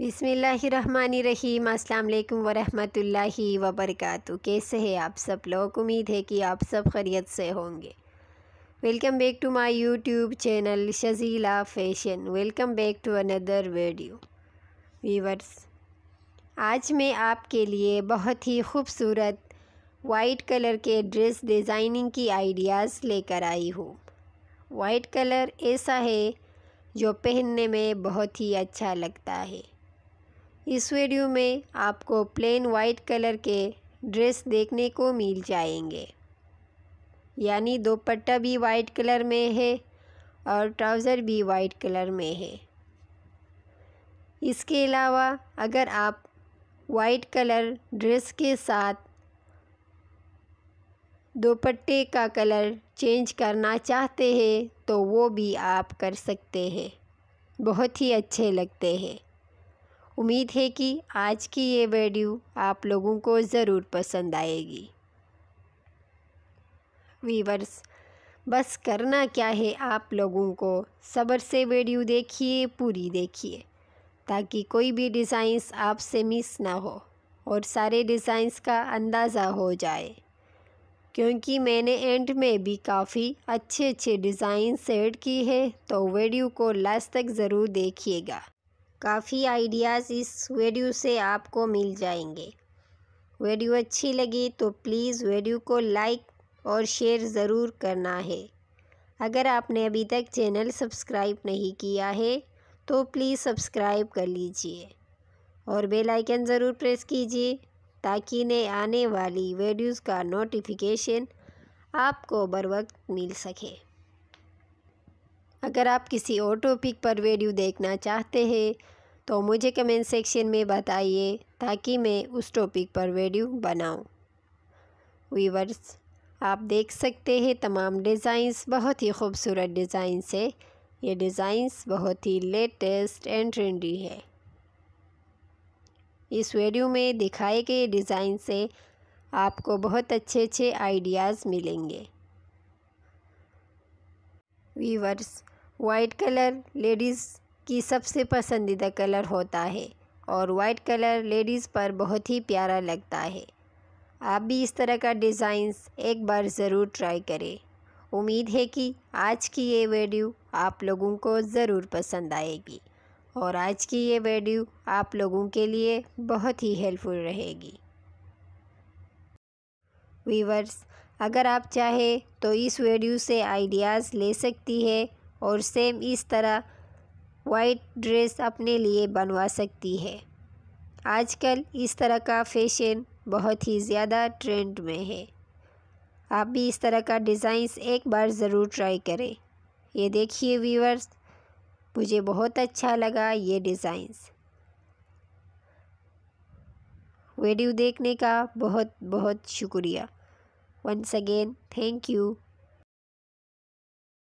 बिसमीम् अल्लाम वरहमतुल्लाहि वबरकत कैसे हैं आप सब लोग उम्मीद है कि आप सब खैरियत से होंगे welcome back to my YouTube channel Shajila fashion welcome back to another video viewers आज मैं आपके लिए बहुत ही खूबसूरत वाइट कलर के ड्रेस डिज़ाइनिंग की आइडियाज़ लेकर आई हूँ वाइट कलर ऐसा है जो पहनने में बहुत ही अच्छा लगता है इस वीडियो में आपको प्लेन वाइट कलर के ड्रेस देखने को मिल जाएंगे यानी दोपट्टा भी वाइट कलर में है और ट्राउज़र भी वाइट कलर में है इसके अलावा अगर आप वाइट कलर ड्रेस के साथ दोपट्टे का कलर चेंज करना चाहते हैं तो वो भी आप कर सकते हैं बहुत ही अच्छे लगते हैं उम्मीद है कि आज की ये वीडियो आप लोगों को ज़रूर पसंद आएगी वीवर्स बस करना क्या है आप लोगों को सब्र से वीडियो देखिए पूरी देखिए ताकि कोई भी डिज़ाइंस आपसे मिस ना हो और सारे डिज़ाइंस का अंदाज़ा हो जाए क्योंकि मैंने एंड में भी काफ़ी अच्छे अच्छे डिज़ाइन सेट की है तो वीडियो को लास्ट तक ज़रूर देखिएगा काफ़ी आइडियाज़ इस वीडियो से आपको मिल जाएंगे वीडियो अच्छी लगी तो प्लीज़ वीडियो को लाइक और शेयर ज़रूर करना है अगर आपने अभी तक चैनल सब्सक्राइब नहीं किया है तो प्लीज़ सब्सक्राइब कर लीजिए और बेल आइकन ज़रूर प्रेस कीजिए ताकि नए आने वाली वीडियोज़ का नोटिफिकेशन आपको बर वक्त मिल सके अगर आप किसी और टॉपिक पर वीडियो देखना चाहते हैं तो मुझे कमेंट सेक्शन में बताइए ताकि मैं उस टॉपिक पर वीडियो बनाऊं। वीवर्स आप देख सकते हैं तमाम डिज़ाइंस बहुत ही खूबसूरत डिज़ाइन है ये डिज़ाइंस बहुत ही लेटेस्ट एंड ट्रेंडी है इस वीडियो में दिखाए गए डिज़ाइन से आपको बहुत अच्छे अच्छे आइडियाज़ मिलेंगे वीवर्स वाइट कलर लेडीज़ की सबसे पसंदीदा कलर होता है और वाइट कलर लेडीज़ पर बहुत ही प्यारा लगता है आप भी इस तरह का डिज़ाइंस एक बार ज़रूर ट्राई करें उम्मीद है कि आज की ये वीडियो आप लोगों को ज़रूर पसंद आएगी और आज की ये वीडियो आप लोगों के लिए बहुत ही हेल्पफुल रहेगी वीवर्स अगर आप चाहें तो इस वीडियो से आइडियाज़ ले सकती है और सेम इस तरह वाइट ड्रेस अपने लिए बनवा सकती है आजकल इस तरह का फैशन बहुत ही ज़्यादा ट्रेंड में है आप भी इस तरह का डिज़ाइंस एक बार ज़रूर ट्राई करें ये देखिए व्यूवर्स मुझे बहुत अच्छा लगा ये डिज़ाइंस वीडियो देखने का बहुत बहुत शुक्रिया वंस अगेन थैंक यू